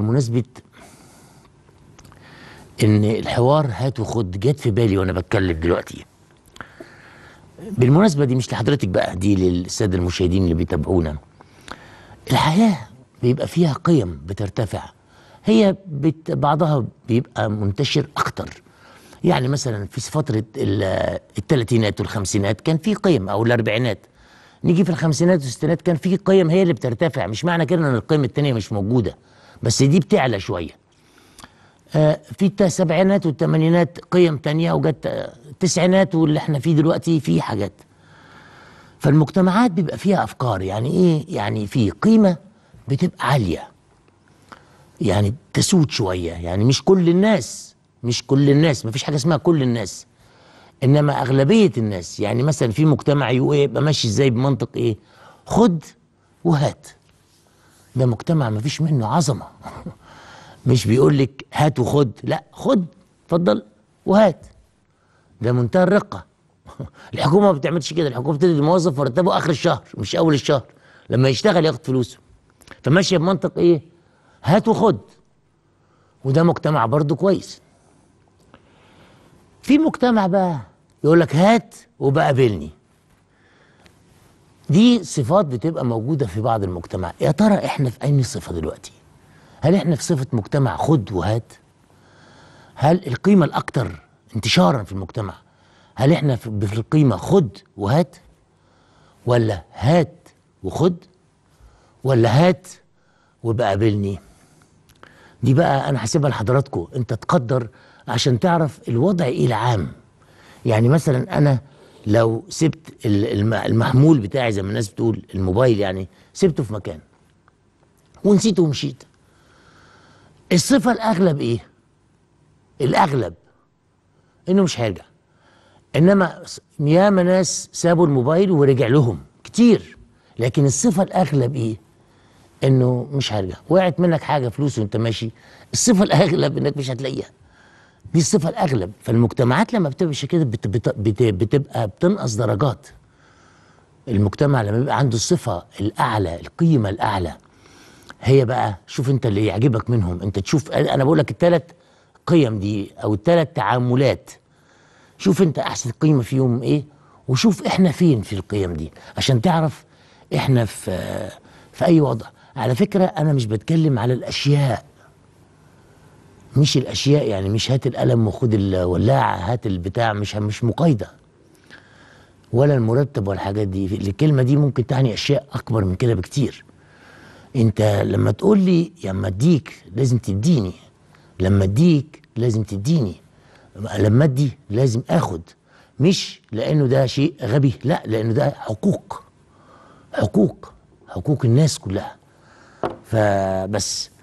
بمناسبة ان الحوار هات وخد جت في بالي وانا بتكلم دلوقتي بالمناسبة دي مش لحضرتك بقى دي للسادة المشاهدين اللي بيتابعونا الحياة بيبقى فيها قيم بترتفع هي بت بعضها بيبقى منتشر أكتر يعني مثلا في فترة الثلاثينات والخمسينات كان في قيم أو الأربعينات نيجي في الخمسينات والستينات كان في قيم هي اللي بترتفع مش معنى كده إن القيم التانية مش موجودة بس دي بتعلى شويه آه، في السبعينات والثمانينات قيم تانية وجت آه، التسعينات واللي احنا فيه دلوقتي فيه حاجات فالمجتمعات بيبقى فيها افكار يعني ايه يعني في قيمه بتبقى عاليه يعني تسود شويه يعني مش كل الناس مش كل الناس مفيش حاجه اسمها كل الناس انما اغلبيه الناس يعني مثلا في مجتمع إيه، يبقى ماشي ازاي بمنطق ايه خد وهات ده مجتمع ما فيش منه عظمه مش بيقول لك هات وخد لا خد اتفضل وهات ده منتهى الرقه الحكومه ما بتعملش كده الحكومه بتدي الموظف مرتبه اخر الشهر مش اول الشهر لما يشتغل ياخد فلوسه فماشيه بمنطق ايه هات وخد وده مجتمع برضه كويس في مجتمع بقى يقول لك هات وبقابلني دي صفات بتبقى موجودة في بعض المجتمع يا ترى احنا في أي صفة دلوقتي هل احنا في صفة مجتمع خد وهات هل القيمة الأكثر انتشارا في المجتمع هل احنا في القيمة خد وهات ولا هات وخد ولا هات وبقابلني قابلني دي بقى انا هسيبها لحضراتكم انت تقدر عشان تعرف الوضع ايه العام يعني مثلا انا لو سبت المحمول بتاعي زي ما الناس بتقول الموبايل يعني سبته في مكان ونسيته ومشيت الصفة الأغلب إيه؟ الأغلب إنه مش هيرجع إنما ياما ناس سابوا الموبايل ورجع لهم كتير لكن الصفة الأغلب إيه؟ إنه مش هيرجع وقعت منك حاجة فلوس وأنت ماشي الصفة الأغلب إنك مش هتلاقيها دي الصفه الاغلب فالمجتمعات لما بتبقى كده بتبقى بتنقص درجات المجتمع لما بيبقى عنده الصفه الاعلى القيمه الاعلى هي بقى شوف انت اللي يعجبك منهم انت تشوف انا بقول لك الثلاث قيم دي او الثلاث تعاملات شوف انت احسن قيمه فيهم ايه وشوف احنا فين في القيم دي عشان تعرف احنا في في اي وضع على فكره انا مش بتكلم على الاشياء مش الاشياء يعني مش هات القلم وخد الولاعه هات البتاع مش مش مقايضه ولا المرتب ولا الحاجات دي الكلمه دي ممكن تعني اشياء اكبر من كده بكتير انت لما تقول لي لما اديك لازم تديني لما اديك لازم تديني لما ادي لازم اخد مش لانه ده شيء غبي لا لانه ده حقوق حقوق حقوق الناس كلها فبس